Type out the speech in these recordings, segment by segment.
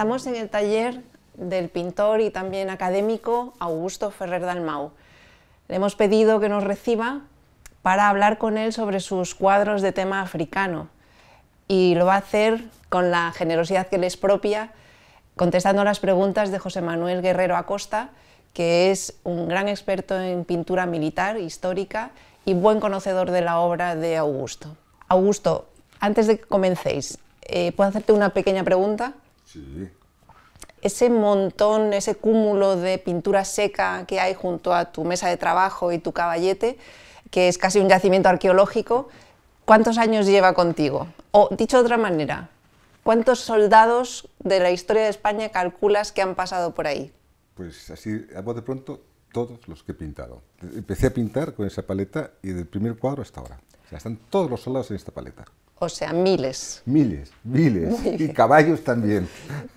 Estamos en el taller del pintor y también académico Augusto Ferrer Dalmau. Le hemos pedido que nos reciba para hablar con él sobre sus cuadros de tema africano y lo va a hacer con la generosidad que le es propia, contestando las preguntas de José Manuel Guerrero Acosta, que es un gran experto en pintura militar histórica y buen conocedor de la obra de Augusto. Augusto, antes de que comencéis, eh, ¿puedo hacerte una pequeña pregunta? Ese montón, ese cúmulo de pintura seca que hay junto a tu mesa de trabajo y tu caballete, que es casi un yacimiento arqueológico, ¿cuántos años lleva contigo? O dicho de otra manera, ¿cuántos soldados de la historia de España calculas que han pasado por ahí? Pues así, a de pronto, todos los que he pintado. Empecé a pintar con esa paleta y del primer cuadro hasta ahora. O sea, están todos los soldados en esta paleta. O sea, miles. Miles, miles. Y caballos también.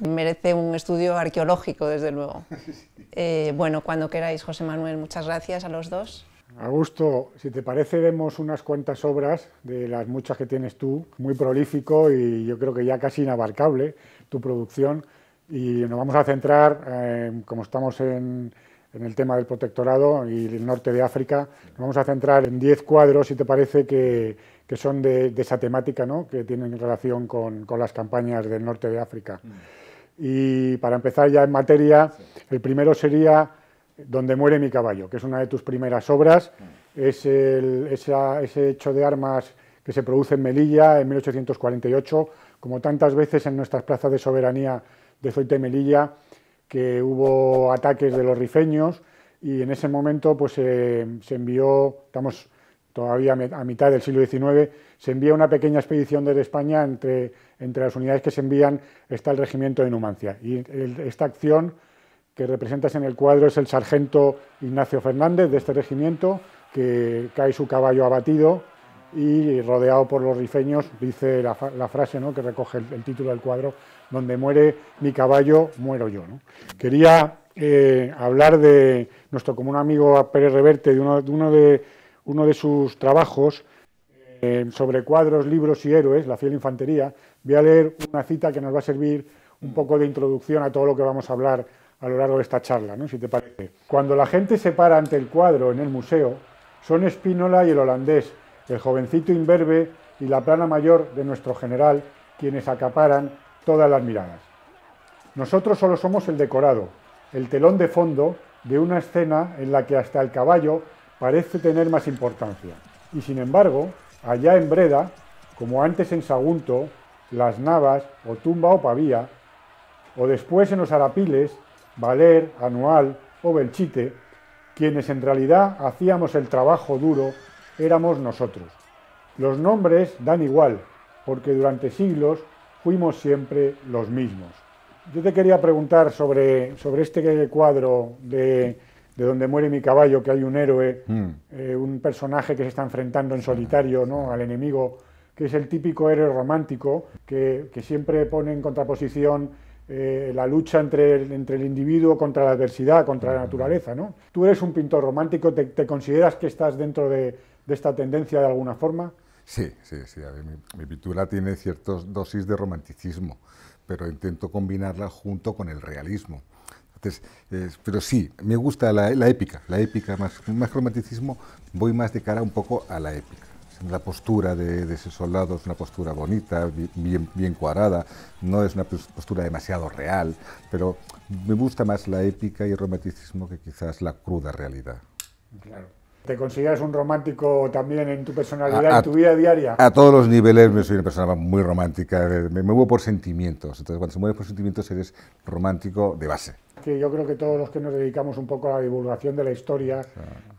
Merece un estudio arqueológico, desde luego. Eh, bueno, cuando queráis, José Manuel, muchas gracias a los dos. Augusto, si te parece, vemos unas cuantas obras de las muchas que tienes tú, muy prolífico y yo creo que ya casi inabarcable tu producción. Y nos vamos a centrar, eh, como estamos en, el tema del protectorado y el norte de África, nos vamos a centrar en 10 cuadros, si te parece, que que son de, esa temática, que tienen relación con, las campañas del norte de África. Mm. Y para empezar ya en materia, el primero sería Donde muere mi caballo, que es una de tus primeras obras. Mm. Es ese hecho de armas que se produce en Melilla en 1848, como tantas veces en nuestras plazas de soberanía de Zoite y Melilla, que hubo ataques de los rifeños y en ese momento pues se envió, estamos todavía a mitad del siglo XIX, se envía una pequeña expedición desde España entre, entre las unidades que se envían está el regimiento de Numancia. Y esta acción que representas en el cuadro es el sargento Ignacio Fernández de este regimiento, que cae su caballo abatido y rodeado por los rifeños, dice la, frase que recoge el, título del cuadro, donde muere mi caballo, muero yo. Quería eh, hablar de nuestro común amigo Pérez Reverte, de, uno de uno de sus trabajos eh, sobre cuadros, libros y héroes, La fiel infantería. Voy a leer una cita que nos va a servir un poco de introducción a todo lo que vamos a hablar a lo largo de esta charla, ¿no? si te parece. Cuando la gente se para ante el cuadro en el museo, son Espínola y el holandés, el jovencito imberbe y la plana mayor de nuestro general quienes acaparan todas las miradas. Nosotros solo somos el decorado, el telón de fondo de una escena en la que hasta el caballo parece tener más importancia, y sin embargo, allá en Breda, como antes en Sagunto, Las Navas o Tumba o Pavía, o después en los Arapiles, Valer, Anual o Belchite, quienes en realidad hacíamos el trabajo duro éramos nosotros. Los nombres dan igual, porque durante siglos fuimos siempre los mismos. Yo te quería preguntar sobre, sobre este cuadro de de donde muere mi caballo, que hay un héroe, mm. eh, un personaje que se está enfrentando en solitario ¿no? al enemigo, que es el típico héroe romántico, que, siempre pone en contraposición eh, la lucha entre el, individuo contra la adversidad, contra la naturaleza. ¿no? ¿Tú eres un pintor romántico? ¿Te, consideras que estás dentro de, esta tendencia de alguna forma? Sí, sí, sí. mi pintura tiene ciertas dosis de romanticismo, pero intento combinarla junto con el realismo eh, pero sí, me gusta la, épica, la épica, más, más romanticismo, voy más de cara un poco a la épica. La postura de, de ese soldado es una postura bonita, bien, cuadrada, no es una postura demasiado real, pero me gusta más la épica y el romanticismo que quizás la cruda realidad. ¿Te consideras un romántico también en tu personalidad, en tu vida diaria? A todos los niveles, me soy una persona muy romántica, eh, me muevo por sentimientos, entonces cuando se mueve por sentimientos eres romántico de base. Que yo creo que todos los que nos dedicamos un poco a la divulgación de la historia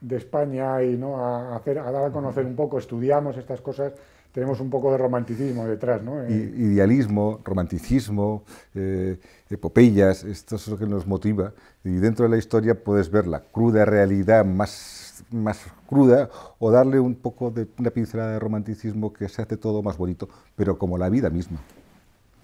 de España y ¿no? a, hacer, dar a conocer un poco, estudiamos estas cosas, tenemos un poco de romanticismo detrás, ¿no? Eh, idealismo, romanticismo, eh, epopeyas, esto es lo que nos motiva. Y dentro de la historia puedes ver la cruda realidad más más cruda o darle un poco de una pincelada de romanticismo que se hace todo más bonito, pero como la vida misma.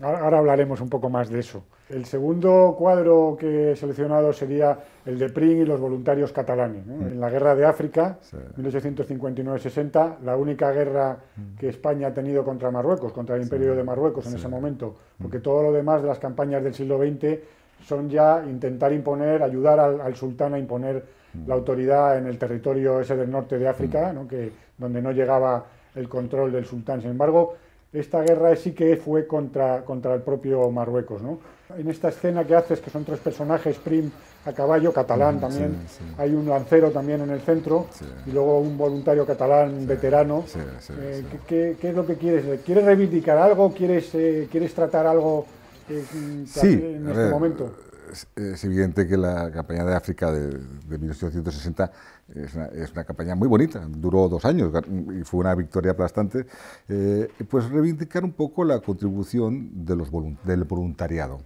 Ahora hablaremos un poco más de eso. El segundo cuadro que he seleccionado sería el de Pring y los voluntarios catalanes. Mm. En la guerra de África, 1859-60, la única guerra mm. que España ha tenido contra Marruecos, contra el Imperio de Marruecos en ese momento, mm. porque todo lo demás de las campañas del siglo XX son ya intentar imponer, ayudar al sultán a imponer Mm. la autoridad en el territorio ese del norte de África, mm. ¿no? Que, donde no llegaba el control del sultán. Sin embargo, esta guerra sí que fue contra, contra el propio Marruecos. ¿no? En esta escena que haces, que son tres personajes, Prim a caballo, catalán también, hay un lancero también en el centro y luego un voluntario catalán veterano. Eh, ¿qué, ¿qué, es lo que quieres? ¿Quieres reivindicar algo? ¿Quieres, eh, ¿quieres tratar algo eh, en este momento? es, evidente que la campaña de África de, 1960 1860 es una, campaña muy bonita, duró dos años y fue una victoria aplastante, eh, pues reivindicar un poco la contribución del voluntariado.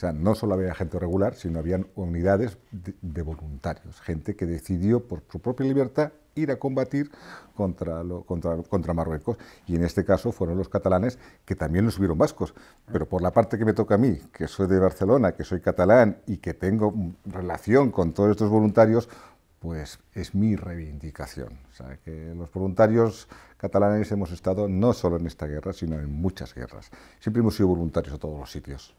O sea, no solo había gente regular, sino habían unidades de, voluntarios, gente que decidió por su propia libertad ir a combatir contra, Marruecos. Y en este caso fueron los catalanes, que también los vieron vascos. Pero por la parte que me toca a mí, que soy de Barcelona, que soy catalán y que tengo relación con todos estos voluntarios, pues es mi reivindicación. O sea, que los voluntarios catalanes hemos estado no solo en esta guerra, sino en muchas guerras. Siempre hemos sido voluntarios a todos los sitios.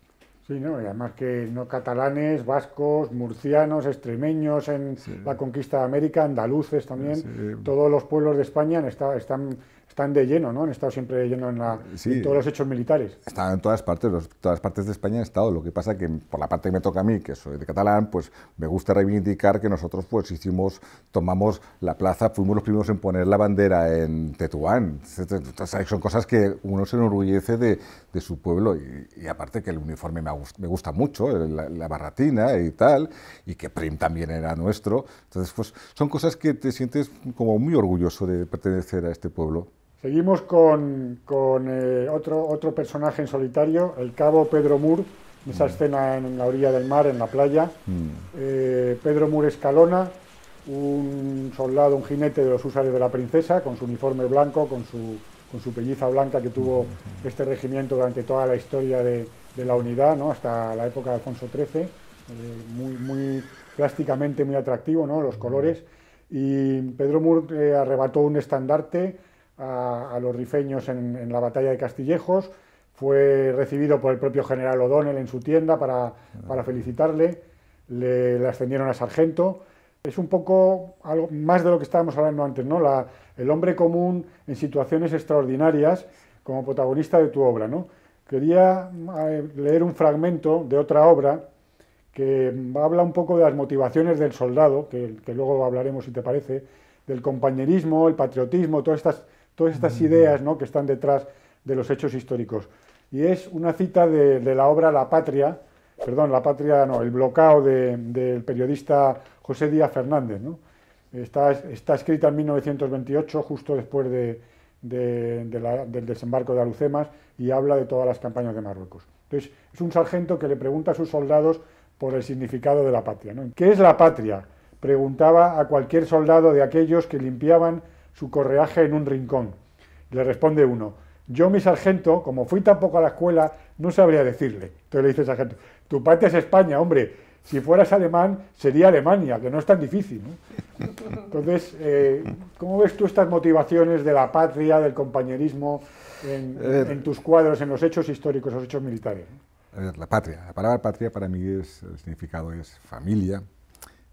Sí, ¿no? y además que no catalanes, vascos, murcianos, extremeños en la conquista de América, andaluces también, todos los pueblos de España están están de lleno, ¿no? Han estado siempre de lleno en, la, todos los hechos militares. Están en todas partes, en todas partes de España han estado. Lo que pasa que por la parte que me toca a mí, que soy de catalán, pues me gusta reivindicar que nosotros pues hicimos, tomamos la plaza, fuimos los primeros en poner la bandera en Tetuán. Entonces, son cosas que uno se enorgullece de, su pueblo y, aparte que el uniforme me, me gusta mucho, eh, la, la, barratina y tal, y que Prim también era nuestro. Entonces, pues son cosas que te sientes como muy orgulloso de pertenecer a este pueblo. Seguimos con, eh, otro, personaje en solitario, el cabo Pedro Mur, esa mm. escena en la orilla del mar, en la playa. Mm. Eh, Pedro Mur Escalona, un soldado, un jinete de los húsares de la princesa, con su uniforme blanco, con su, con blanca que tuvo mm. este regimiento durante toda la historia de, la unidad, hasta la época de Alfonso XIII, eh, muy, muy plásticamente muy atractivo, ¿no? los colores. Y Pedro Mur arrebató un estandarte a, los rifeños en, la batalla de Castillejos, fue recibido por el propio general O'Donnell en su tienda para, felicitarle, le, ascendieron a sargento. Es un poco algo más de lo que estábamos hablando antes, ¿no? La, el hombre común en situaciones extraordinarias como protagonista de tu obra, ¿no? Quería eh, leer un fragmento de otra obra que habla un poco de las motivaciones del soldado, que, que luego hablaremos si te parece, del compañerismo, el patriotismo, todas estas todas estas mm. ideas que están detrás de los hechos históricos. Y es una cita de, la obra La Patria, perdón, La Patria no, El bloqueo del periodista José Díaz Fernández. Está, escrita en 1928, justo después del desembarco de Alucemas, y habla de todas las campañas de Marruecos. Entonces, es un sargento que le pregunta a sus soldados por el significado de la patria. ¿Qué es la patria? Preguntaba a cualquier soldado de aquellos que limpiaban su correaje en un rincón. Le responde uno, yo mi sargento, como fui tampoco a la escuela, no sabría decirle. Entonces le dice el sargento, tu patria es España, hombre, si fueras alemán sería Alemania, que no es tan difícil. Entonces, eh, ¿cómo ves tú estas motivaciones de la patria, del compañerismo en, tus cuadros, en los hechos históricos, los hechos militares? la patria, la palabra patria para mí es, el significado es familia,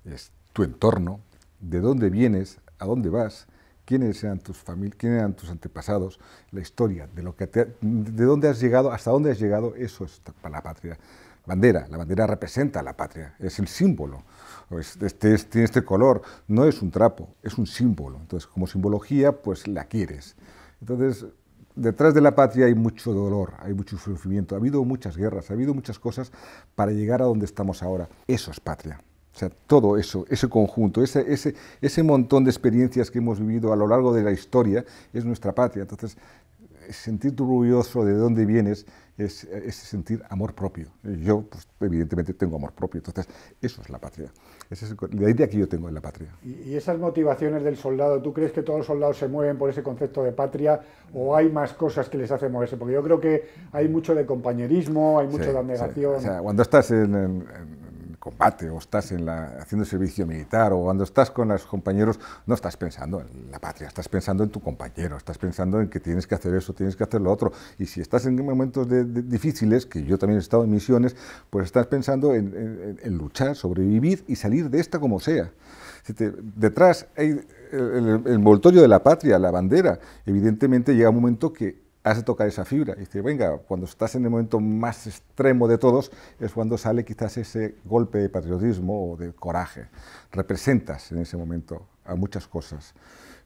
es tu entorno, de dónde vienes, a dónde vas, quiénes eran tus quiénes eran tus antepasados, la historia, de lo que de dónde has llegado, hasta dónde has llegado, eso es para la patria. Bandera, la bandera representa la patria, es el símbolo. este, tiene este color, no es un trapo, es un símbolo. Entonces, como simbología, pues la quieres. Entonces, detrás de la patria hay mucho dolor, hay mucho sufrimiento, ha habido muchas guerras, ha habido muchas cosas para llegar a donde estamos ahora. Eso es patria. O sea, todo eso, ese conjunto, ese, ese, ese montón de experiencias que hemos vivido a lo largo de la historia es nuestra patria. Entonces, sentir orgulloso de dónde vienes es, sentir amor propio. Yo, pues, evidentemente, tengo amor propio. Entonces, eso es la patria. Esa es la idea que yo tengo en la patria. ¿Y esas motivaciones del soldado, tú crees que todos los soldados se mueven por ese concepto de patria o hay más cosas que les hacen moverse? Porque yo creo que hay mucho de compañerismo, hay mucho de abnegación. O sea, cuando estás en combate o estás haciendo servicio militar o cuando estás con los compañeros, no estás pensando en la patria, estás pensando en tu compañero, estás pensando en que tienes que hacer eso, tienes que hacer lo otro. Y si estás en momentos difíciles, que yo también he estado en misiones, pues estás pensando en, luchar, sobrevivir y salir de esta como sea. detrás hay el, el envoltorio de la patria, la bandera. Evidentemente llega un momento que Hace tocar esa fibra. Y dice, venga, cuando estás en el momento más extremo de todos, es cuando sale quizás ese golpe de patriotismo o de coraje. Representas en ese momento a muchas cosas.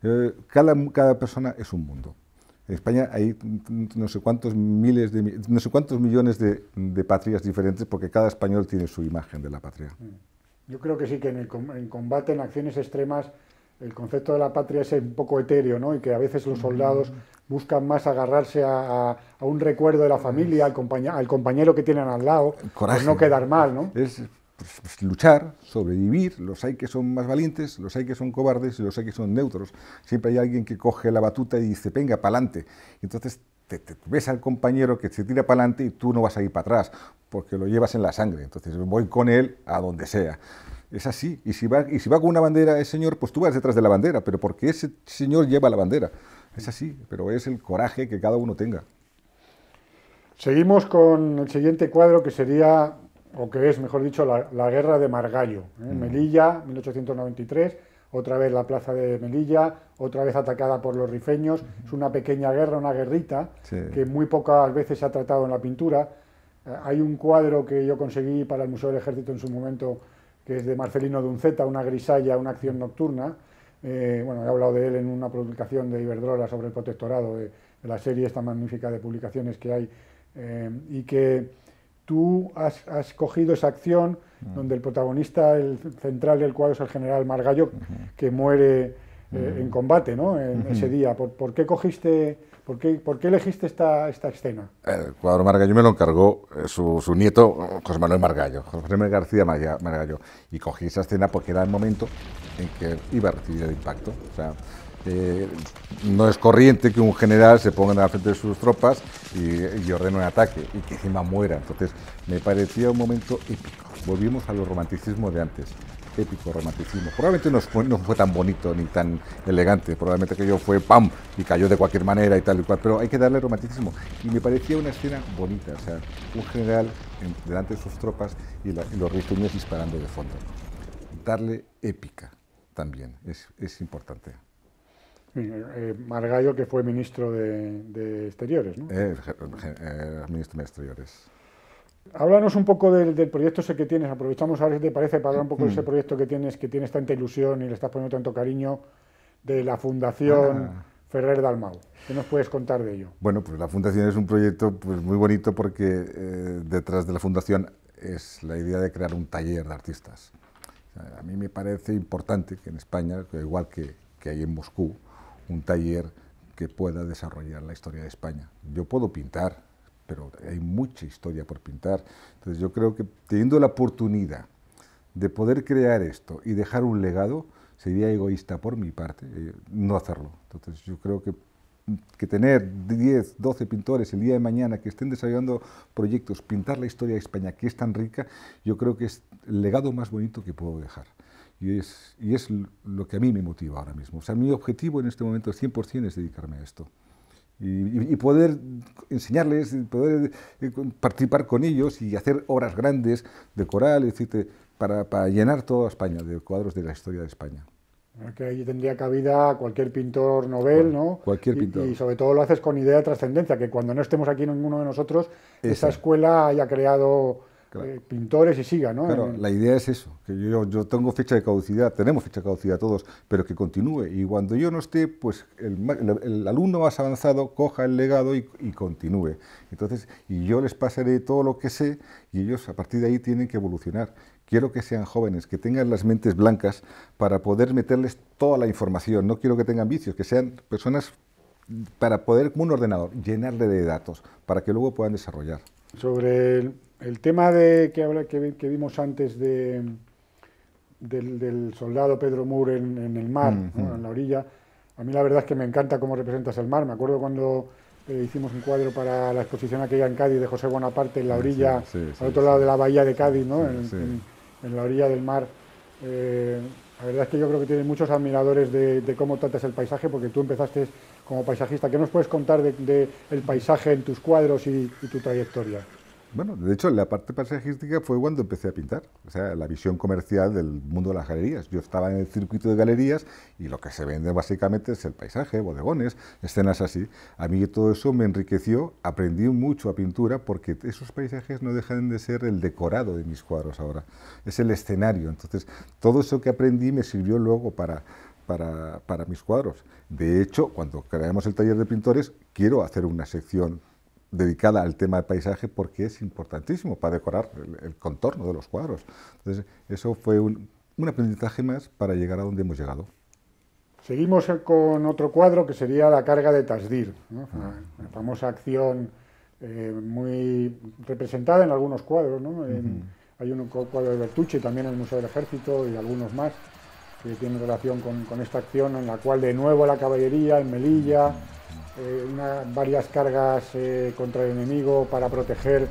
Eh, cada, persona es un mundo. En España hay no sé cuántos miles no sé cuántos millones de, patrias diferentes porque cada español tiene su imagen de la patria. Mm. Yo creo que sí, que en el en combate, en acciones extremas, el concepto de la patria es un poco etéreo, ¿no? Y que a veces los soldados buscan más agarrarse a, un recuerdo de la familia, al, compañero que tienen al lado, para no quedar mal, ¿no? Es pues, pues, luchar, sobrevivir, los hay que son más valientes, los hay que son cobardes y los hay que son neutros. Siempre hay alguien que coge la batuta y dice, venga, pa'lante. Entonces te, ves al compañero que se tira para adelante y tú no vas a ir para atrás, porque lo llevas en la sangre. Entonces voy con él a donde sea. Es así. Y si, va, y si va con una bandera ese señor, pues tú vas detrás de la bandera, pero porque ese señor lleva la bandera. Es así, pero es el coraje que cada uno tenga. Seguimos con el siguiente cuadro que sería, o que es, mejor dicho, la, guerra de Margallo. en ¿eh? mm. Melilla, 1893, otra vez la plaza de Melilla, otra vez atacada por los rifeños. Es una pequeña guerra, una guerrita, que muy pocas veces se ha tratado en la pintura. Eh, hay un cuadro que yo conseguí para el Museo del Ejército en su momento que es de Marcelino Dunceta, una grisalla, una acción nocturna. Eh, bueno, he hablado de él en una publicación de Iberdrola sobre el protectorado, de, la serie esta magnífica de publicaciones que hay, eh, y que tú has, cogido esa acción mm. donde el protagonista, el central del cuadro es el general Margallo, que muere eh, en combate, ¿no? En ese día. ¿Por, qué cogiste ¿Por qué, elegiste esta, escena? El cuadro Margallo me lo encargó eh, su, nieto, José Manuel Margallo, José Manuel García Margallo. Y cogí esa escena porque era el momento en que iba a recibir el impacto. Eh, no es corriente que un general se ponga en la frente de sus tropas y, y, ordene un ataque y que encima muera. Entonces, me parecía un momento épico. Volvimos a los romanticismos de antes épico romanticismo. Probablemente no fue, tan bonito ni tan elegante, probablemente aquello fue ¡pam! y cayó de cualquier manera y tal y cual, pero hay que darle romanticismo. Y me parecía una escena bonita, o sea, un general delante de sus tropas y, los disparando de fondo. Darle épica también, es, importante. Eh, Margallo, que fue ministro de, Exteriores, ¿no? Eh, eh, ministro de Exteriores. Háblanos un poco del, proyecto ese que tienes. Aprovechamos ahora, si te parece, para hablar un poco de mm. ese proyecto que tienes, que tienes tanta ilusión y le estás poniendo tanto cariño, de la Fundación ah. Ferrer Dalmau. ¿Qué nos puedes contar de ello? Bueno, pues la Fundación es un proyecto pues, muy bonito porque eh, detrás de la Fundación es la idea de crear un taller de artistas. a mí me parece importante que en España, igual que, que hay en Moscú, un taller que pueda desarrollar la historia de España. Yo puedo pintar, pero hay mucha historia por pintar. Entonces yo creo que teniendo la oportunidad de poder crear esto y dejar un legado, sería egoísta por mi parte eh, no hacerlo. Entonces yo creo que, que tener 10, 12 pintores el día de mañana que estén desarrollando proyectos, pintar la historia de España que es tan rica, yo creo que es el legado más bonito que puedo dejar. Y es, y es lo que a mí me motiva ahora mismo. O sea, mi objetivo en este momento 100% es dedicarme a esto y, poder enseñarles, poder eh, participar con ellos y hacer obras grandes de coral, para, para llenar toda España de cuadros de la historia de España. Ah, que ahí tendría cabida cualquier pintor novel, ¿no? Cualquier pintor. Y, sobre todo lo haces con idea de trascendencia, que cuando no estemos aquí ninguno de nosotros, esa escuela haya creado eh, pintores y siga, ¿no? Claro, la idea es eso, que yo, tengo fecha de caducidad, tenemos fecha de caducidad todos, pero que continúe. Y cuando yo no esté, pues el, alumno más avanzado coja el legado y, y, continúe. Entonces, y yo les pasaré todo lo que sé y ellos a partir de ahí tienen que evolucionar. Quiero que sean jóvenes, que tengan las mentes blancas para poder meterles toda la información. No quiero que tengan vicios, que sean personas para poder, como un ordenador, llenarle de datos, para que luego puedan desarrollar. Sobre el tema de que, habla, que, vimos antes de, del, soldado Pedro Moore en, el mar, en la orilla, a mí la verdad es que me encanta cómo representas el mar. Me acuerdo cuando eh, hicimos un cuadro para la exposición aquella en Cádiz de José Bonaparte, en la ah, orilla, al otro lado de la bahía de Cádiz, ¿no? en, la orilla del mar. Eh, la verdad es que yo creo que tienes muchos admiradores de, cómo tratas el paisaje, porque tú empezaste como paisajista. ¿Qué nos puedes contar del de, paisaje en tus cuadros y tu trayectoria? Bueno, de hecho, la parte paisajística fue cuando empecé a pintar, o sea, la visión comercial del mundo de las galerías. Yo estaba en el circuito de galerías y lo que se vende básicamente es el paisaje, bodegones, escenas así. A mí todo eso me enriqueció, aprendí mucho a pintura porque esos paisajes no dejan de ser el decorado de mis cuadros ahora, es el escenario. Entonces, todo eso que aprendí me sirvió luego para para, mis cuadros. De hecho, cuando creamos el taller de pintores, quiero hacer una sección dedicada al tema de paisaje porque es importantísimo para decorar el, contorno de los cuadros. Entonces, eso fue un, aprendizaje más para llegar a donde hemos llegado. Seguimos con otro cuadro que sería la carga de Tasdir, ¿no? Ah. famosa acción eh, muy representada en algunos cuadros. hay un cuadro de Bertucci también en el Museo del Ejército y algunos más que tienen relación con, con esta acción en la cual de nuevo la caballería en Melilla eh, varias cargas eh, contra el enemigo para proteger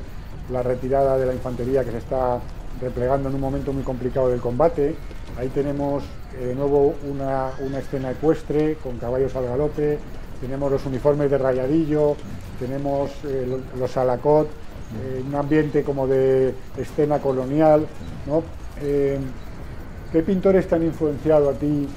la retirada de la infantería que se está replegando en un momento muy complicado del combate. Ahí tenemos eh, de nuevo una, escena ecuestre con caballos al galope, tenemos los uniformes de rayadillo, tenemos eh, los alacot, un ambiente como de escena colonial. ¿Qué pintores te han influenciado a ti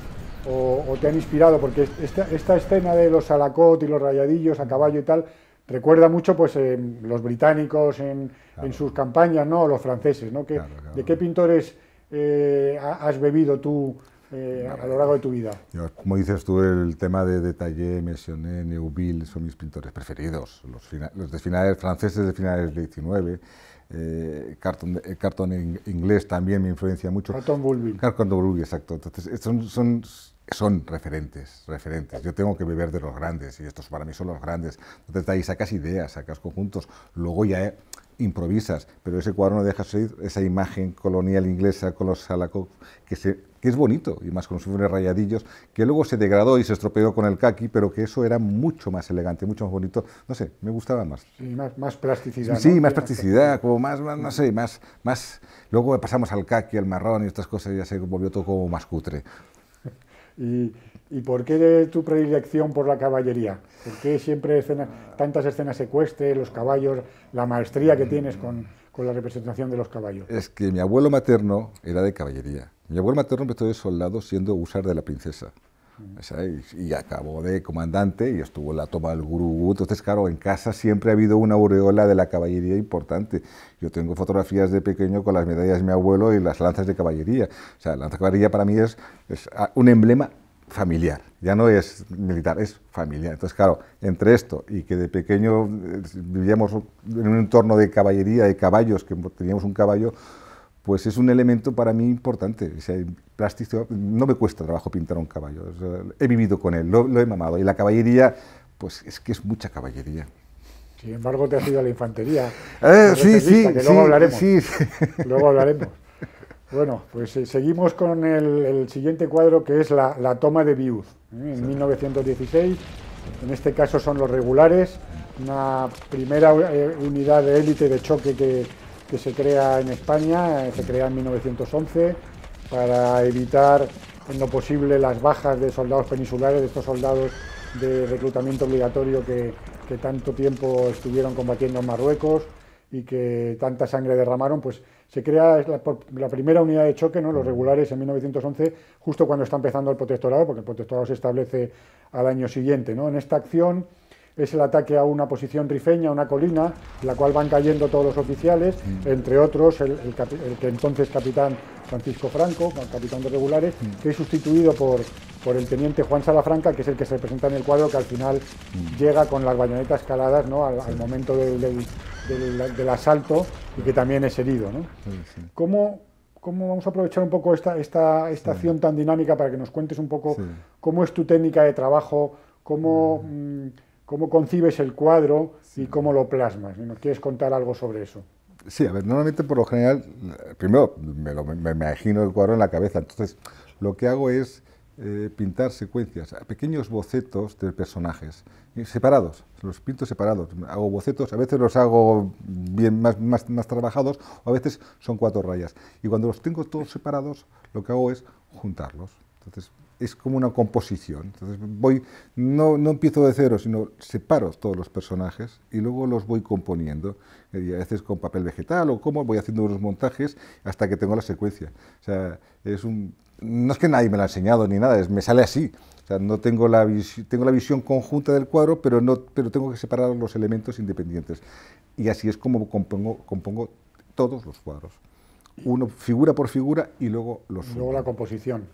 o, te han inspirado? Porque esta, escena de los salacot y los rayadillos a caballo y tal recuerda mucho pues em, los británicos en, sus campañas, ¿no? los franceses, ¿no? ¿De qué pintores eh, has bebido tú eh, a, lo largo de tu vida? Como dices tú, el tema de Detalle, mencioné Neuville son mis pintores preferidos, los, los de finales franceses de finales del 19. Eh, cartón, eh, inglés también me influencia mucho. Carton Bulbi. carton exacto. Entonces, son, son son referentes, referentes. Yo tengo que beber de los grandes y estos para mí son los grandes. Entonces ahí sacas ideas, sacas conjuntos, luego ya eh, improvisas, pero ese cuadro no deja salir esa imagen colonial inglesa con los salacos que, es bonito y más con sus rayadillos, que luego se degradó y se estropeó con el kaki, pero que eso era mucho más elegante, mucho más bonito. No sé, me gustaba más. Sí, más, plasticidad. Sí, más plasticidad, como más, no sé, más, más... Luego pasamos al kaki, al marrón y estas cosas y ya se volvió todo como más cutre. ¿Y, y por qué tu predilección por la caballería? ¿Por qué siempre tantas escenas secuestres, los caballos, la maestría que tienes con, con la representación de los caballos? Es que mi abuelo materno era de caballería. Mi abuelo materno empezó de soldado siendo usar de la princesa. Y, acabó de comandante y estuvo en la toma del Gurú. Entonces, claro, en casa siempre ha habido una aureola de la caballería importante. Yo tengo fotografías de pequeño con las medallas de mi abuelo y las lanzas de caballería. O sea, la lanza de caballería para mí es, es ah, un emblema familiar, ya no es militar, es familiar. Entonces, claro, entre esto y que de pequeño eh, vivíamos en un entorno de caballería, de caballos, que teníamos un caballo, pues es un elemento para mí importante. plástico, no me cuesta trabajo pintar un caballo, he vivido con él, lo, he mamado. Y la caballería, pues es que es mucha caballería. Sin embargo, te ha ido a la infantería. Eh, sí, sí, sí, luego hablaremos. Bueno, pues eh, seguimos con el, siguiente cuadro que es la, toma de Viud, ¿eh? en 1916. En este caso son los regulares, una primera unidad de élite de choque que, que se crea en España, eh, se crea en 1911 para evitar en lo posible las bajas de soldados peninsulares, de estos soldados de reclutamiento obligatorio que, tanto tiempo estuvieron combatiendo en Marruecos y que tanta sangre derramaron, pues se crea la, primera unidad de choque, ¿no? los regulares, en 1911, justo cuando está empezando el protectorado, porque el protectorado se establece al año siguiente. ¿no? En esta acción es el ataque a una posición rifeña, una colina, en la cual van cayendo todos los oficiales, mm. entre otros el, que entonces capitán Francisco Franco, capitán de regulares, mm. que es sustituido por, por el teniente Juan Salafranca, que es el que se presenta en el cuadro, que al final mm. llega con las bayonetas caladas ¿no? al, momento del, del, asalto y que también es herido. ¿Cómo, vamos a aprovechar un poco esta, esta, esta acción tan dinámica para que nos cuentes un poco cómo es tu técnica de trabajo, cómo cómo concibes el cuadro y cómo lo plasmas. ¿Nos quieres contar algo sobre eso? Sí, a ver, normalmente por lo general, primero me, imagino el cuadro en la cabeza, entonces lo que hago es eh, pintar secuencias, pequeños bocetos de personajes, eh, separados, los pinto separados, hago bocetos, a veces los hago bien más, más, más trabajados o a veces son cuatro rayas. Y cuando los tengo todos separados, lo que hago es juntarlos entonces, es como una composición. Entonces, voy, no, no empiezo de cero, sino separo todos los personajes y luego los voy componiendo. a veces con papel vegetal o como, voy haciendo unos montajes hasta que tengo la secuencia. O sea, es un, no es que nadie me lo ha enseñado ni nada, es, me sale así. O sea, no tengo la, tengo la visión conjunta del cuadro, pero, no, pero tengo que separar los elementos independientes. Y así es como compongo, compongo todos los cuadros. Uno figura por figura y luego los... Luego la composición.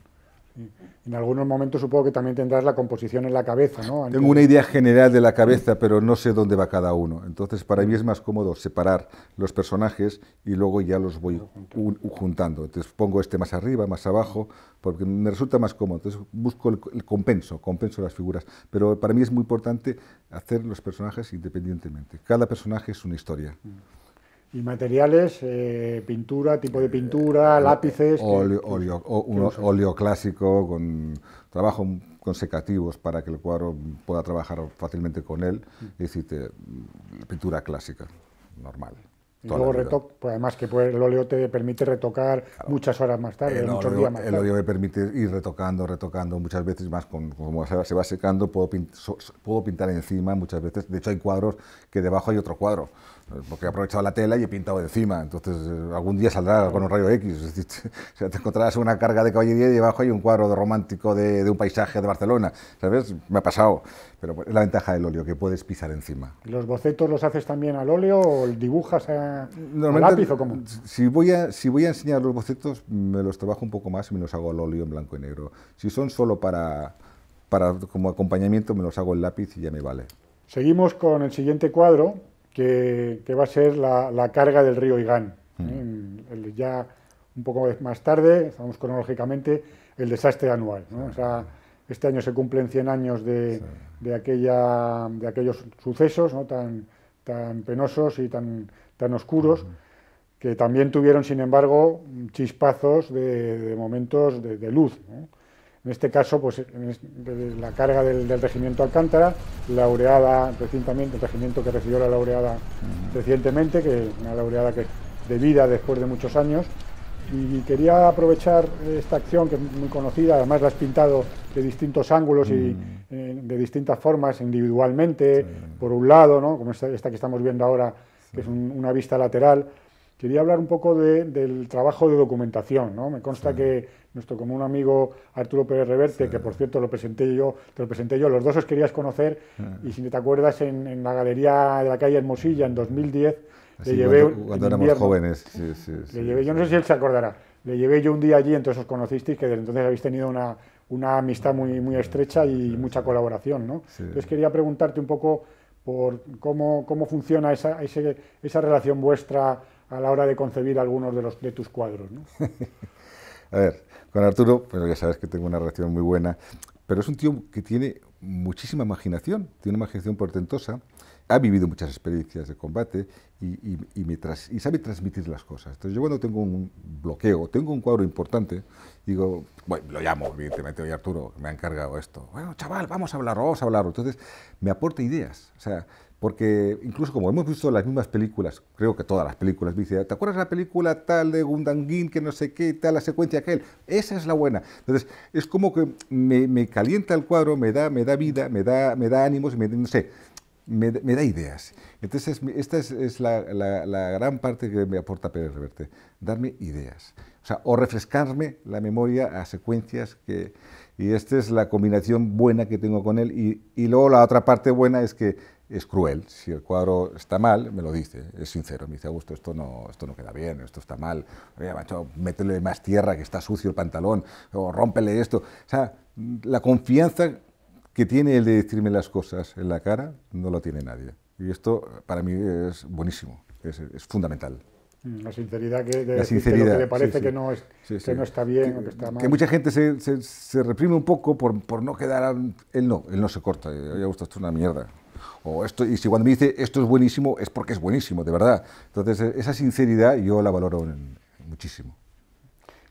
En algunos momentos supongo que también tendrás la composición en la cabeza, ¿no? Tengo una idea general de la cabeza, pero no sé dónde va cada uno. Entonces, para mí es más cómodo separar los personajes y luego ya los voy juntando. Entonces, pongo este más arriba, más abajo, porque me resulta más cómodo. Entonces, busco el, compenso, compenso las figuras. Pero para mí es muy importante hacer los personajes independientemente. Cada personaje es una historia. Mm. Y materiales, eh, pintura, tipo de pintura, eh, lápices. Eh, óleo, óleo, clásico, con trabajo con secativos para que el cuadro pueda trabajar fácilmente con él. Mm. Es decir, pintura clásica, normal. Y luego retoque, pues además que el óleo te permite retocar muchas horas más tarde, muchos días más tarde. El óleo me permite ir retocando, retocando, muchas veces más, como se va secando, puedo, puedo pintar encima muchas veces. De hecho, hay cuadros que debajo hay otro cuadro porque he aprovechado la tela y he pintado encima, entonces eh, algún día saldrá con un rayo X, es decir, te encontrarás una carga de caballería y debajo hay un cuadro de romántico de, un paisaje de Barcelona, ¿sabes? Me ha pasado, pero es la ventaja del óleo, que puedes pisar encima. ¿Los bocetos los haces también al óleo o dibujas a, lápiz o cómo? Si voy, a, si voy a enseñar los bocetos, me los trabajo un poco más y me los hago al óleo en blanco y negro. Si son solo para, para como acompañamiento, me los hago en lápiz y ya me vale. Seguimos con el siguiente cuadro, que, va a ser la, la, carga del río Igán. Mm. ¿eh? ya un poco más tarde, estamos cronológicamente, el desastre anual. O sea, este año se cumplen 100 años de, aquella, de aquellos sucesos tan, tan penosos y tan, tan oscuros, que también tuvieron, sin embargo, chispazos de, momentos de, luz. En este caso, pues la carga del, regimiento Alcántara, laureada recientemente, el regimiento que recibió la laureada recientemente, que una laureada que de vida después de muchos años. Y quería aprovechar esta acción que es muy conocida, además la has pintado de distintos ángulos y eh, de distintas formas, individualmente, por un lado, ¿no? como esta, que estamos viendo ahora, que es una vista lateral Quería hablar un poco del trabajo de documentación. ¿no? Me consta que nuestro común amigo Arturo Pérez Reverte, que por cierto lo presenté yo, te lo presenté yo, los dos os querías conocer, y si te acuerdas, en, la galería de la calle Hermosilla en 2010, le llevé. Cuando, éramos jóvenes, le llevé, yo no sé si él se acordará, le llevé yo un día allí, entonces os conocisteis, que desde entonces habéis tenido una, una amistad muy, muy estrecha y mucha colaboración. ¿no? Entonces quería preguntarte un poco por cómo, cómo funciona esa, esa relación vuestra a la hora de concebir algunos de, los, tus cuadros. ¿no? a ver, con Arturo, pues ya sabes que tengo una relación muy buena, pero es un tío que tiene muchísima imaginación, tiene una imaginación portentosa, ha vivido muchas experiencias de combate y, y, sabe transmitir las cosas. Entonces yo cuando tengo un bloqueo, tengo un cuadro importante, digo, bueno, lo llamo, evidentemente, oye Arturo, me ha encargado esto. Bueno, chaval, vamos a hablar, vamos a hablar. Entonces me aporta ideas. O sea, porque incluso como hemos visto las mismas películas, creo que todas las películas, dice, ¿te acuerdas la película tal de Gundanguin que no sé qué, tal, la secuencia aquel? Esa es la buena. Entonces, es como que me, calienta el cuadro, me da, me da vida, me da, me da ánimos, me, no sé, me, me, da ideas. Entonces, esta es, es la, la, gran parte que me aporta Pérez Reverte, darme ideas. O sea, o refrescarme la memoria a secuencias que... Y esta es la combinación buena que tengo con él. Y, y luego la otra parte buena es que es cruel. Si el cuadro está mal, me lo dice, es sincero. Me dice, Augusto, esto no, esto no queda bien, esto está mal. Oye, métele más tierra que está sucio el pantalón, o rómpele esto. O sea, la confianza que tiene el de decirme las cosas en la cara no lo tiene nadie. Y esto para mí es buenísimo, es, fundamental. Mm, la sinceridad que, le parece Que, no está bien que, está mal. Que mucha gente se, reprime un poco por, por no quedar... Él no, él no se corta. Oye, gusta, esto es una mierda o esto, y si cuando me dice esto es buenísimo, es porque es buenísimo, de verdad. Entonces, e, esa sinceridad yo la valoro muchísimo.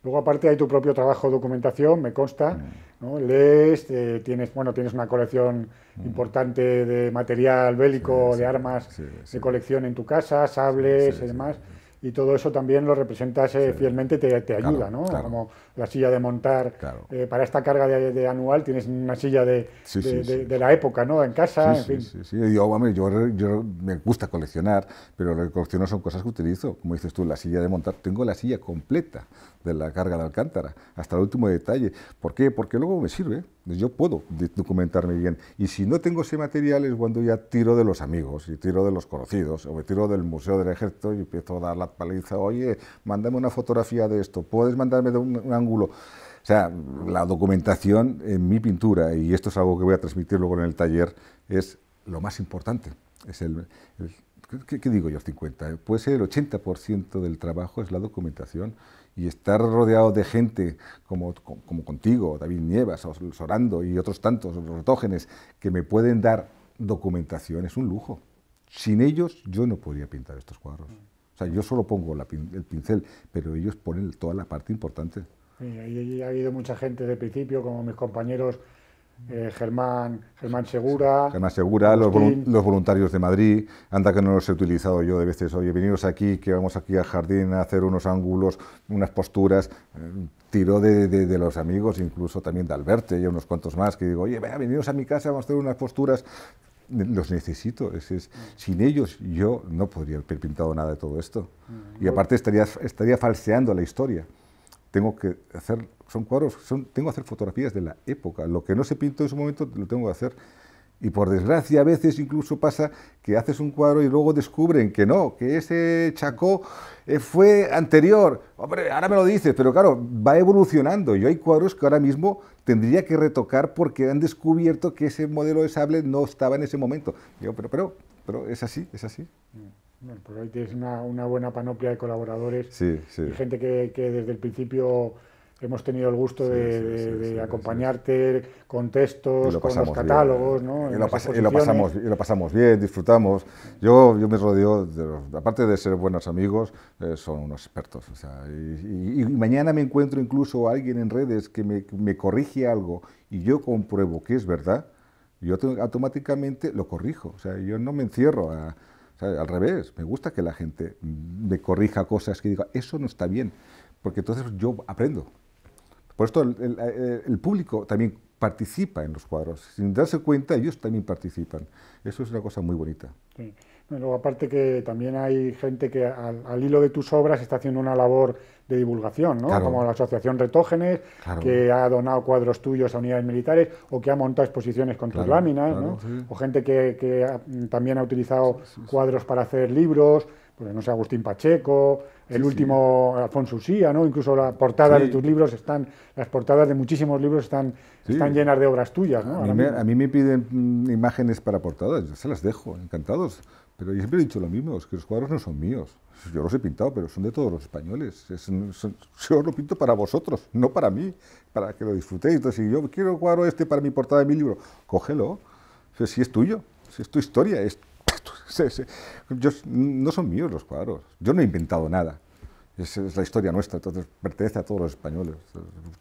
Luego, aparte, hay tu propio trabajo de documentación, me consta, mm. ¿no? Lees, eh, tienes, bueno, tienes una colección mm. importante de material bélico, de armas de colección en tu casa, sables y demás, y todo eso también lo representas eh, fielmente, te, te ayuda, ¿no? la silla de montar. Eh, para esta carga de, anual tienes una silla de, de, la época, ¿no? En casa, Sí, sí. Yo, hombre, yo, yo, me gusta coleccionar, pero lo que colecciono son cosas que utilizo. Como dices tú, la silla de montar. Tengo la silla completa de la carga de Alcántara, hasta el último detalle. ¿Por qué? Porque luego me sirve. Yo puedo documentarme bien. Y si no tengo ese material es cuando ya tiro de los amigos y tiro de los conocidos o me tiro del Museo del Ejército y empiezo a dar la paliza. Oye, mándame una fotografía de esto. ¿Puedes mandarme una ángulo. O sea, la documentación en mi pintura, y esto es algo que voy a transmitir luego en el taller, es lo más importante. Es el, ¿qué, digo yo, 50? Puede ser el 80% del trabajo es la documentación y estar rodeado de gente como, contigo, David Nievas, Sorando y otros tantos, los rotógenes, que me pueden dar documentación, es un lujo. Sin ellos yo no podría pintar estos cuadros. O sea, yo solo pongo el pincel, pero ellos ponen toda la parte importante. Y, ha habido mucha gente de principio, como mis compañeros eh, Germán, Germán Segura. Germán Segura, los, voluntarios de Madrid. Anda que no los he utilizado yo de veces. Oye, venidos aquí, que vamos aquí al jardín a hacer unos ángulos, unas posturas. Tiro eh, tiró de, los amigos, incluso también de Alberto y unos cuantos más, que digo, oye, venidos a mi casa, vamos a hacer unas posturas. Los necesito. es, sin ellos yo no podría haber pintado nada de todo esto. Mm. Y aparte estaría, estaría falseando la historia tengo que hacer, son cuadros, son, tengo que hacer fotografías de la época. Lo que no se pintó en su momento lo tengo que hacer. Y por desgracia a veces incluso pasa que haces un cuadro y luego descubren que no, que ese Chacó eh, fue anterior. Hombre, ahora me lo dices, pero claro, va evolucionando. Yo hay cuadros que ahora mismo tendría que retocar porque han descubierto que ese modelo de sable no estaba en ese momento. Yo, pero, pero, pero es así, es así. Mm. Bueno, pues ahí tienes una, buena panoplia de colaboradores sí, sí. y gente que, desde el principio hemos tenido el gusto de, acompañarte con textos, con los catálogos, ¿no? Y lo, pasamos, y lo pasamos bien, disfrutamos. Yo, yo me rodeo, aparte de ser buenos amigos, eh, son unos expertos. O sea, y, mañana me encuentro incluso alguien en redes que me, me corrige algo y yo compruebo que es verdad yo automáticamente lo corrijo. O sea, yo no me encierro a, al revés, me gusta que la gente me corrija cosas que diga, eso no está bien, porque entonces yo aprendo. Por esto el, eh, público también participa en los cuadros. Sin darse cuenta, ellos también participan. Eso es una cosa muy bonita aparte que también hay gente que al, hilo de tus obras está haciendo una labor de divulgación, ¿no? Como la Asociación Retógenes, que ha donado cuadros tuyos a unidades militares o que ha montado exposiciones con tus láminas, ¿no? O gente que, también ha utilizado cuadros para hacer libros, pues, no sé, Agustín Pacheco, el último Alfonso Usía, ¿no? Incluso la portada de tus libros están, las portadas de muchísimos libros están, están llenas de obras tuyas, a, mí me, piden mm, imágenes para portadas, se las dejo, encantados pero yo siempre he dicho lo mismo, es que los cuadros no son míos. Yo los he pintado, pero son de todos los españoles. yo los pinto para vosotros, no para mí, para que lo disfrutéis. Entonces, si yo quiero el cuadro este para mi portada de mi libro, cógelo. si es tuyo, si es tu historia, es... no son míos los cuadros. Yo no he inventado nada. Es, la historia nuestra, entonces pertenece a todos los españoles.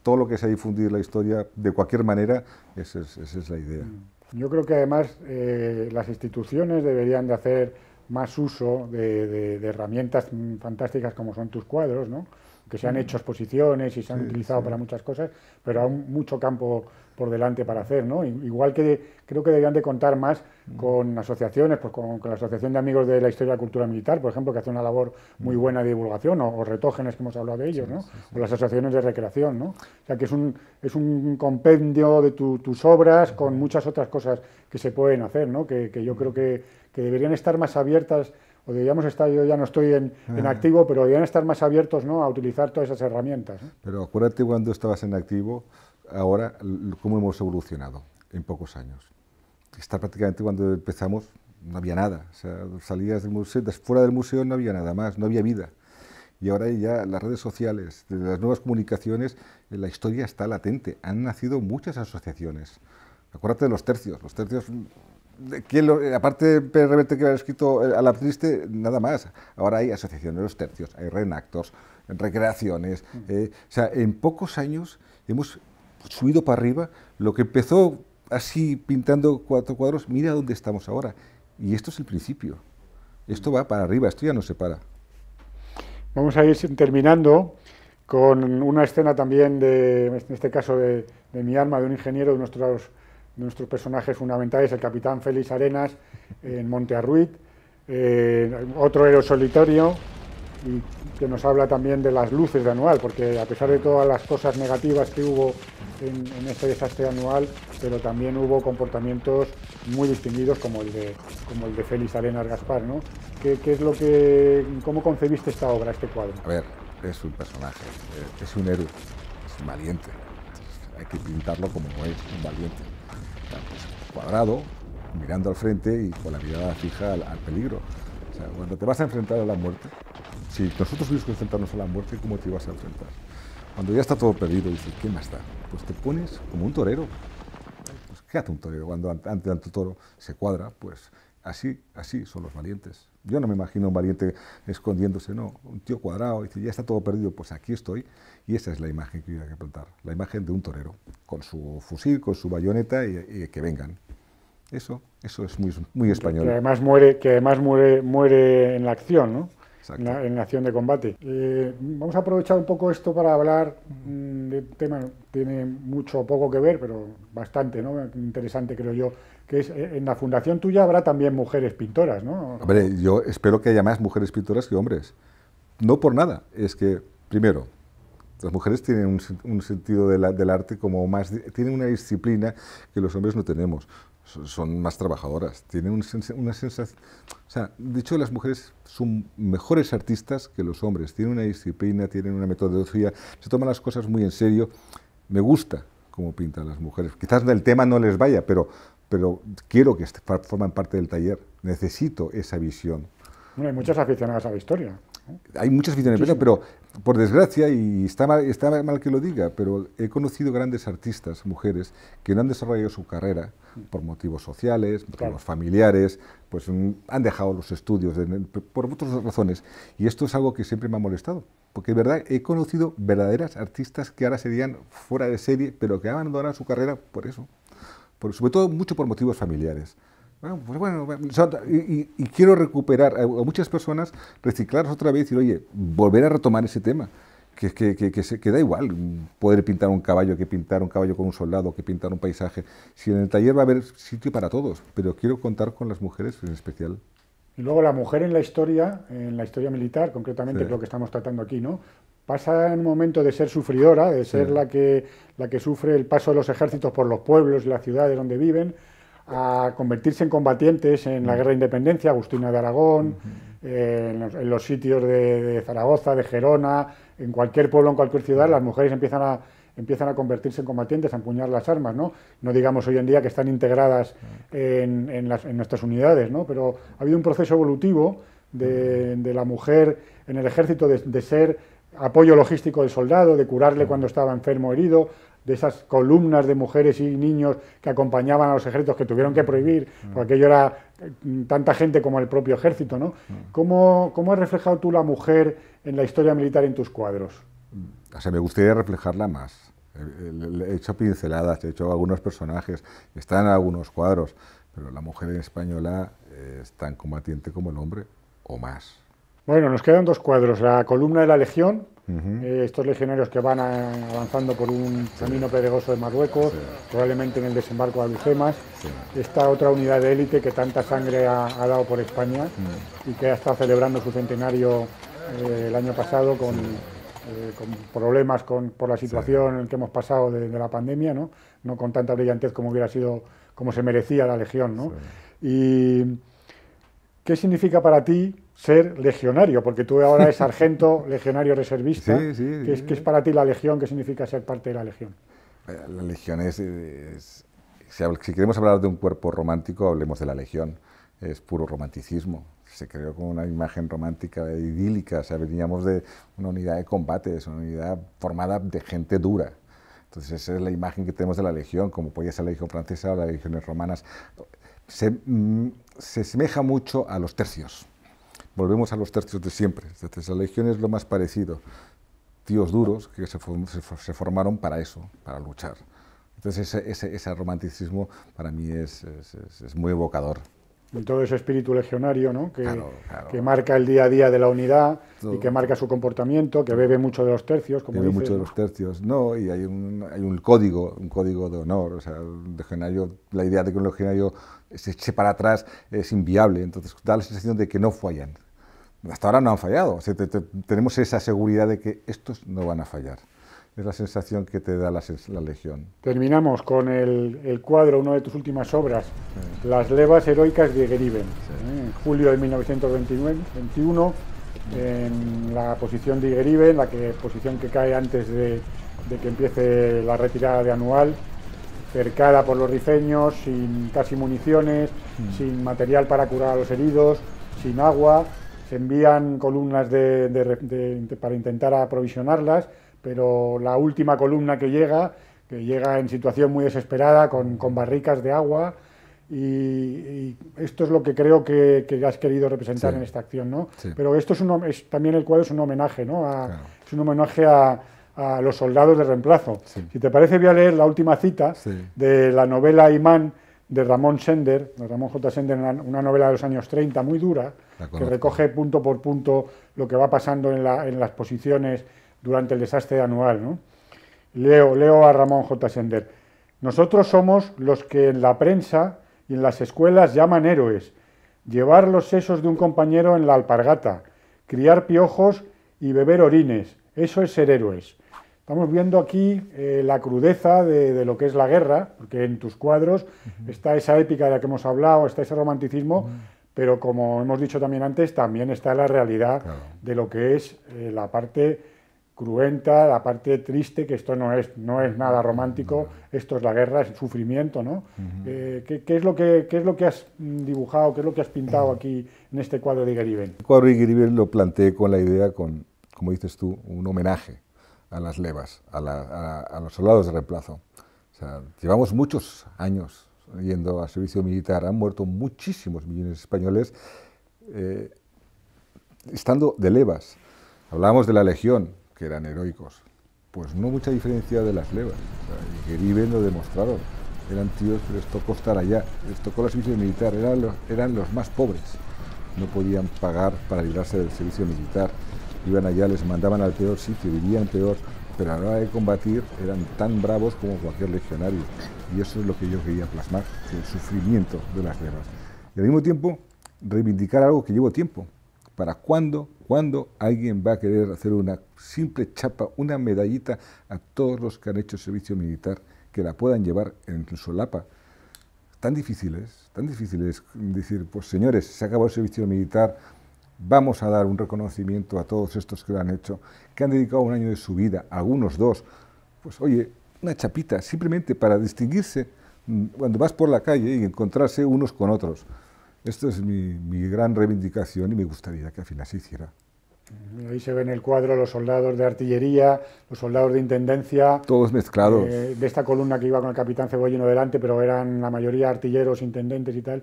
Todo lo que sea difundir la historia de cualquier manera, esa es la idea. Mm. Yo creo que además eh, las instituciones deberían de hacer más uso de, herramientas mm, fantásticas como son tus cuadros, ¿no? que se han mm. hecho exposiciones y se han utilizado para muchas cosas, pero aún mucho campo por delante para hacer, ¿no? Igual que creo que deberían de contar más mm. con asociaciones, pues con, la Asociación de Amigos de la Historia y la Cultura Militar, por ejemplo, que hace una labor muy mm. buena de divulgación, o, retógenes que hemos hablado de ellos, ¿no? O las asociaciones de recreación, ¿no? O sea, que es un, es un compendio de tus obras con muchas otras cosas que se pueden hacer, ¿no? Que, yo creo que, que deberían estar más abiertas Podríamos estar, yo ya no estoy en, en ah. activo, pero deberían estar más abiertos ¿no? a utilizar todas esas herramientas. Pero acuérdate cuando estabas en activo, ahora cómo hemos evolucionado en pocos años. Está prácticamente cuando empezamos no había nada, o sea, salías del museo, fuera del museo no había nada más, no había vida. Y ahora ya las redes sociales, las nuevas comunicaciones, la historia está latente. Han nacido muchas asociaciones. Acuérdate de los tercios. Los tercios eh, aparte de Pérez que había escrito eh, a la triste, nada más. Ahora hay asociaciones de los tercios, hay renactors, recreaciones. Mm. Eh, o sea, en pocos años hemos subido para arriba lo que empezó así pintando cuatro cuadros, mira dónde estamos ahora. Y esto es el principio. Esto va para arriba, esto ya no se para. Vamos a ir terminando con una escena también, de, en este caso de, de mi alma, de un ingeniero de nuestros nuestros personajes fundamentales, el capitán Félix Arenas en Monte Arruit, eh, otro héroe solitario, y que nos habla también de las luces de anual, porque a pesar de todas las cosas negativas que hubo en, este desastre anual, pero también hubo comportamientos muy distinguidos como el de, el de Félix Arenas Gaspar, ¿no? ¿Qué, es lo que, ¿Cómo concebiste esta obra, este cuadro? A ver, es un personaje, eh, es un héroe, es un valiente. Hay que pintarlo como es, un valiente cuadrado, mirando al frente y con la mirada fija al, peligro. O sea, cuando te vas a enfrentar a la muerte, si nosotros tuvimos que enfrentarnos a la muerte, ¿cómo te ibas a enfrentar? Cuando ya está todo perdido, dices, ¿qué más da? Pues te pones como un torero. Pues, ¿Qué un torero cuando ante, ante, el toro se cuadra? Pues así, así son los valientes. Yo no me imagino un valiente escondiéndose, no, un tío cuadrado, dice, ya está todo perdido, pues aquí estoy. Y esa es la imagen que yo que plantar, la imagen de un torero, con su fusil, con su bayoneta y, que vengan. Eso, eso es muy, muy español. Que además muere, que además muere, muere en la acción, ¿no? En la, acción de combate. Eh, vamos a aprovechar un poco esto para hablar mm, de un tema, tiene mucho o poco que ver, pero bastante ¿no? interesante creo yo, que es, eh, en la fundación tuya habrá también mujeres pintoras, ¿no? Hombre, yo espero que haya más mujeres pintoras que hombres. No por nada, es que, primero, las mujeres tienen un, sentido del arte como más... tienen una disciplina que los hombres no tenemos. Son más trabajadoras, tienen una sensación... O sea, de hecho, las mujeres son mejores artistas que los hombres. Tienen una disciplina, tienen una metodología, se toman las cosas muy en serio. Me gusta cómo pintan las mujeres. Quizás el tema no les vaya, pero pero quiero que formen parte del taller, necesito esa visión. hay muchas aficionadas a la historia. ¿eh? Hay muchas aficionadas, pero, por desgracia, y está mal, mal que lo diga, pero he conocido grandes artistas, mujeres, que no han desarrollado su carrera por motivos sociales, por los familiares, pues mm, han dejado los estudios por otras razones. Y esto es algo que siempre me ha molestado, porque es verdad he conocido verdaderas artistas que ahora serían fuera de serie, pero que han su carrera por eso sobre todo mucho por motivos familiares. Ah, pues bueno, y, quiero recuperar a, muchas personas, reciclar otra vez y oye, volver a retomar ese tema. Que, que, que, que, se, da igual poder pintar un caballo que pintar un caballo con un soldado, que pintar un paisaje. Si en el taller va a haber sitio para todos, pero quiero contar con las mujeres en especial. Y luego la mujer en la historia, en la historia militar, concretamente, lo que estamos tratando aquí, ¿no? pasa en un momento de ser sufridora, de ser la, que, la que sufre el paso de los ejércitos por los pueblos y las ciudades donde viven, a convertirse en combatientes en la Guerra de Independencia, Agustina de Aragón, eh, en, los, sitios de, Zaragoza, de Gerona, en cualquier pueblo, en cualquier ciudad, las mujeres empiezan a, empiezan a convertirse en combatientes, a empuñar las armas, ¿no? No digamos hoy en día que están integradas en, en, nuestras unidades, ¿no? Pero ha habido un proceso evolutivo de, la mujer en el ejército de ser apoyo logístico del soldado, de curarle cuando estaba enfermo o herido, de esas columnas de mujeres y niños que acompañaban a los ejércitos que tuvieron que mm, prohibir, mm. porque aquello era mm, tanta gente como el propio ejército, ¿no? ¿Cómo, ¿Cómo, has reflejado tú la mujer en la historia militar en tus cuadros? O sea, me gustaría reflejarla más. Eh, he hecho pinceladas, he hecho algunos personajes, están en algunos cuadros, pero la mujer en española eh, es tan combatiente como el hombre, o más. Bueno, nos quedan dos cuadros, la columna de la Legión, eh, estos legionarios que van avanzando por un camino pedregoso de Marruecos, probablemente en el desembarco de Alucemas, esta otra unidad de élite que tanta sangre ha, dado por España y que ha estado celebrando su centenario eh, el año pasado con, eh, con problemas con, por la situación en que hemos pasado de, de, la pandemia, ¿no? no con tanta brillantez como hubiera sido, como se merecía la legión. ¿no? ¿Y qué significa para ti? ser legionario, porque tú ahora eres sargento, legionario reservista, que, es, para ti la legión, ¿qué significa ser parte de la legión? La legión es, si, queremos hablar de un cuerpo romántico, hablemos de la legión, es puro romanticismo, se creó con una imagen romántica e idílica, o de una unidad de combate, es una unidad formada de gente dura. Entonces esa es la imagen que tenemos de la legión, como podía ser la legión francesa o las legiones romanas. se mm, asemeja mucho a los tercios volvemos a los tercios de siempre. Entonces, la legión es lo más parecido. Tíos duros que se, formaron para eso, para luchar. Entonces, ese, romanticismo para mí es, muy evocador y todo ese espíritu legionario ¿no? que, que, marca el día a día de la unidad y que marca su comportamiento, que bebe mucho de los tercios. Como bebe mucho de los tercios, no, y hay un, hay un código, un código de honor. O sea, legionario, la idea de que un legionario se eche para atrás es inviable, entonces da la sensación de que no fallan, hasta ahora no han fallado. tenemos esa seguridad de que estos no van a fallar. Es la sensación que te da la, Legión. Terminamos con el, cuadro, una de tus últimas obras, Las levas heroicas de Geriben, ¿eh? en julio de 1921, en la posición de en la que, posición que cae antes de, de que empiece la retirada de anual, cercada por los rifeños, sin casi municiones, mm. sin material para curar a los heridos, sin agua, se envían columnas para intentar aprovisionarlas, pero la última columna que llega, que llega en situación muy desesperada, con, barricas de agua, y, esto es lo que creo que, has querido representar en esta acción, ¿no? Pero esto es, también el cuadro es un homenaje, ¿no? A, Es un homenaje a, los soldados de reemplazo. Si te parece, voy a leer la última cita de la novela Imán de Ramón Sender, Ramón J. Sender, una novela de los años 30, muy dura, que recoge punto por punto lo que va pasando en, las posiciones durante el desastre anual. Leo, leo a Ramón J. Sender. Nosotros somos los que en la prensa y en las escuelas llaman héroes. Llevar los sesos de un compañero en la alpargata, criar piojos y beber orines. Eso es ser héroes. Estamos viendo aquí eh, la crudeza de, lo que es la guerra, porque en tus cuadros está esa épica de la que hemos hablado, está ese romanticismo, pero como hemos dicho también antes, también está la realidad de lo que es eh, la parte cruenta, la parte triste, que esto no es, no es nada romántico, esto es la guerra, es sufrimiento, ¿no? Eh, ¿qué, es lo que, qué es lo que has dibujado, qué es lo que has pintado aquí en este cuadro de Igeriben? El cuadro de Igeriben lo planteé con la idea, con, como dices tú, un homenaje a las levas, a, los soldados de reemplazo. llevamos muchos años yendo al servicio militar, han muerto muchísimos millones de españoles eh, estando de levas. Hablábamos de la Legión, que eran heroicos. Pues no mucha diferencia de las levas. O sea, y Geriben lo demostraron. Eran tíos pero les tocó estar allá, les tocó el servicio militar, eran los, eran los más pobres. No podían pagar para librarse del servicio militar. Iban allá, les mandaban al peor sitio, vivían peor pero a la hora de combatir eran tan bravos como cualquier legionario. Y eso es lo que yo quería plasmar, el sufrimiento de las guerras. Y al mismo tiempo, reivindicar algo que llevo tiempo. ¿Para cuándo, cuándo alguien va a querer hacer una simple chapa, una medallita a todos los que han hecho servicio militar, que la puedan llevar en su lapa? Tan difíciles tan difíciles decir, pues señores, se acabó el servicio militar, vamos a dar un reconocimiento a todos estos que lo han hecho, que han dedicado un año de su vida, algunos dos, pues oye, una chapita, simplemente para distinguirse mm, cuando vas por la calle y encontrarse unos con otros. Esto es mi, gran reivindicación y me gustaría que al final se hiciera. Mm, ahí se ve en el cuadro los soldados de artillería, los soldados de intendencia. Todos mezclados. Eh, de esta columna que iba con el capitán Cebollino delante, pero eran la mayoría artilleros, intendentes y tal,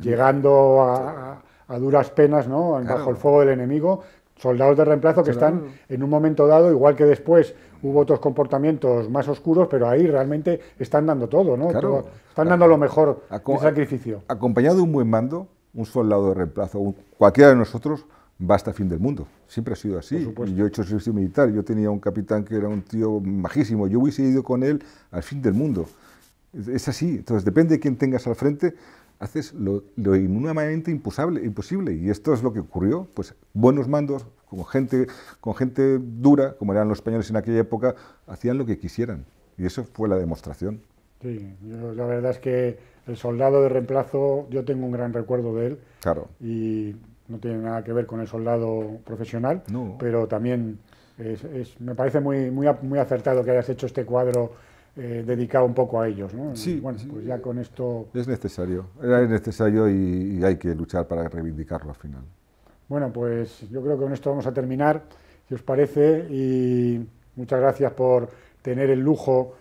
llegando a a duras penas, ¿no? Bajo el fuego del enemigo, soldados de reemplazo que están en un momento dado, igual que después hubo otros comportamientos más oscuros, pero ahí realmente están dando todo, ¿no? están dando lo mejor sacrificio. Acompañado de un buen mando, un soldado de reemplazo, cualquiera de nosotros va hasta el fin del mundo. Siempre ha sido así. Yo he hecho servicio militar, yo tenía un capitán que era un tío majísimo, yo hubiese ido con él al fin del mundo. Es así, entonces depende de quién tengas al frente, haces lo, lo imposible, Y esto es lo que ocurrió. Pues buenos mandos, con gente, con gente dura, como eran los españoles en aquella época, hacían lo que quisieran. Y eso fue la demostración. Sí, la verdad es que el soldado de reemplazo, yo tengo un gran recuerdo de él. Claro. Y no tiene nada que ver con el soldado profesional, pero también me parece muy, muy, muy acertado que hayas hecho este cuadro eh, dedicado un poco a ellos. bueno, pues ya con esto... Es necesario, era necesario y, hay que luchar para reivindicarlo al final. Bueno, pues yo creo que con esto vamos a terminar, si os parece, y muchas gracias por tener el lujo,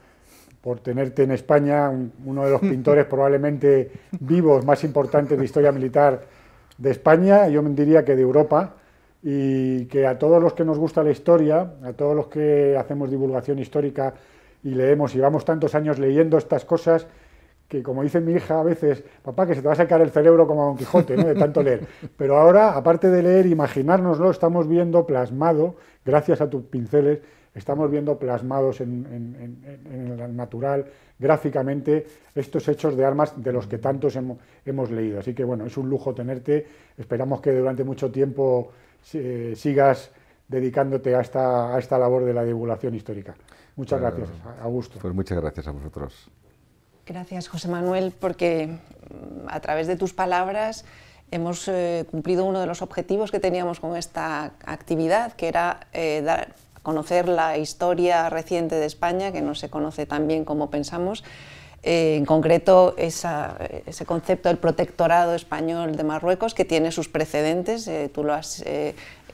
por tenerte en España, uno de los pintores probablemente vivos más importantes de historia militar de España, yo me diría que de Europa, y que a todos los que nos gusta la historia, a todos los que hacemos divulgación histórica, y leemos, y vamos tantos años leyendo estas cosas que como dice mi hija a veces, papá, que se te va a sacar el cerebro como a Don Quijote, ¿no? De tanto leer. Pero ahora, aparte de leer, imaginárnoslo, estamos viendo plasmado, gracias a tus pinceles, estamos viendo plasmados en, el natural, gráficamente, estos hechos de armas de los que tantos hemos, leído. Así que bueno, es un lujo tenerte. Esperamos que durante mucho tiempo eh, sigas dedicándote a esta, a esta labor de la divulgación histórica. Muchas gracias, Augusto. Pues muchas gracias a vosotros. Gracias, José Manuel, porque mm, a través de tus palabras hemos eh, cumplido uno de los objetivos que teníamos con esta actividad, que era eh, dar, conocer la historia reciente de España, que no se conoce tan bien como pensamos. Eh, en concreto, ese concepto del protectorado español de Marruecos, que tiene sus precedentes, tú lo has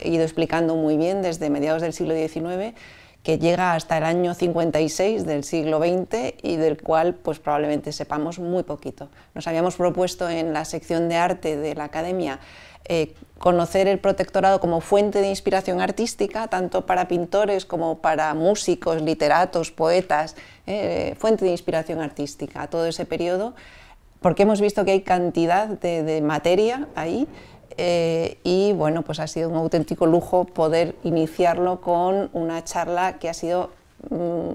ido explicando muy bien desde mediados del siglo XIX que llega hasta el año 56 del siglo XX y del cual pues probablemente sepamos muy poquito. Nos habíamos propuesto en la sección de arte de la Academia eh, conocer el protectorado como fuente de inspiración artística, tanto para pintores como para músicos, literatos, poetas, eh, fuente de inspiración artística, a todo ese periodo, porque hemos visto que hay cantidad de materia ahí eh, y bueno, pues ha sido un auténtico lujo poder iniciarlo con una charla que ha sido mm,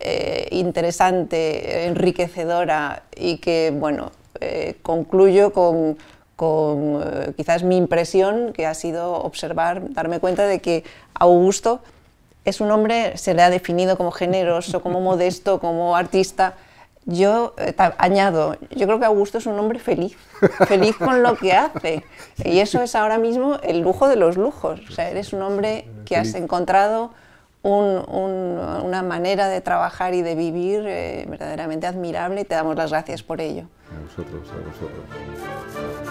eh, interesante, enriquecedora y que bueno, eh, concluyo con quizás mi impresión que ha sido observar, darme cuenta de que Augusto es un hombre, se le ha definido como generoso, como modesto, como artista, yo eh, añado, yo creo que Augusto es un hombre feliz, feliz con lo que hace. Y eso es ahora mismo el lujo de los lujos. O sea, eres un hombre que has encontrado una manera de trabajar y de vivir eh, verdaderamente admirable y te damos las gracias por ello. A vosotros, a vosotros.